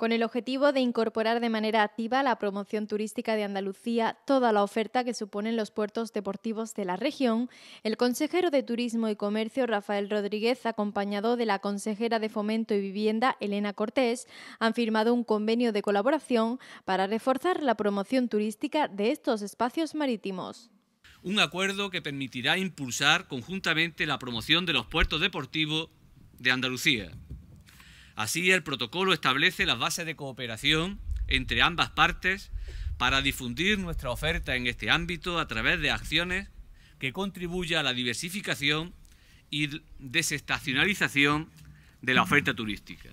con el objetivo de incorporar de manera activa la promoción turística de Andalucía toda la oferta que suponen los puertos deportivos de la región, el consejero de Turismo y Comercio Rafael Rodríguez, acompañado de la consejera de Fomento y Vivienda Elena Cortés, han firmado un convenio de colaboración para reforzar la promoción turística de estos espacios marítimos un acuerdo que permitirá impulsar conjuntamente la promoción de los puertos deportivos de Andalucía. Así, el protocolo establece las bases de cooperación entre ambas partes para difundir nuestra oferta en este ámbito a través de acciones que contribuyan a la diversificación y desestacionalización de la oferta turística.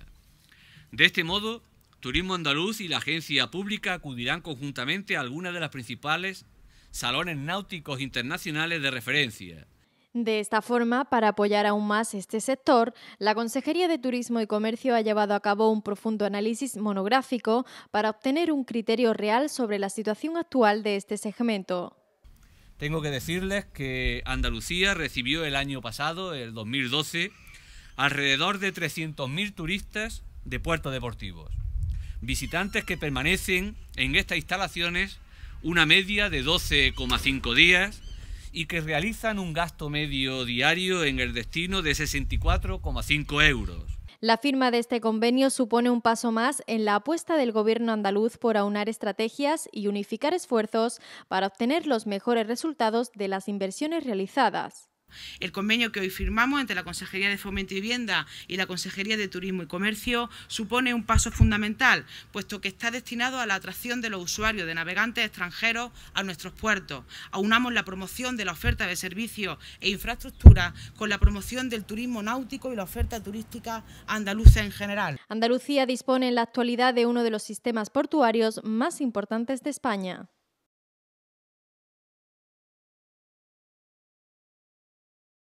De este modo, Turismo Andaluz y la agencia pública acudirán conjuntamente a algunas de las principales salones náuticos internacionales de referencia, de esta forma, para apoyar aún más este sector, la Consejería de Turismo y Comercio ha llevado a cabo un profundo análisis monográfico para obtener un criterio real sobre la situación actual de este segmento. Tengo que decirles que Andalucía recibió el año pasado, el 2012, alrededor de 300.000 turistas de puertos deportivos, visitantes que permanecen en estas instalaciones una media de 12,5 días y que realizan un gasto medio diario en el destino de 64,5 euros. La firma de este convenio supone un paso más en la apuesta del Gobierno andaluz por aunar estrategias y unificar esfuerzos para obtener los mejores resultados de las inversiones realizadas. El convenio que hoy firmamos entre la Consejería de Fomento y Vivienda y la Consejería de Turismo y Comercio supone un paso fundamental, puesto que está destinado a la atracción de los usuarios de navegantes extranjeros a nuestros puertos. Aunamos la promoción de la oferta de servicios e infraestructura con la promoción del turismo náutico y la oferta turística andaluza en general. Andalucía dispone en la actualidad de uno de los sistemas portuarios más importantes de España.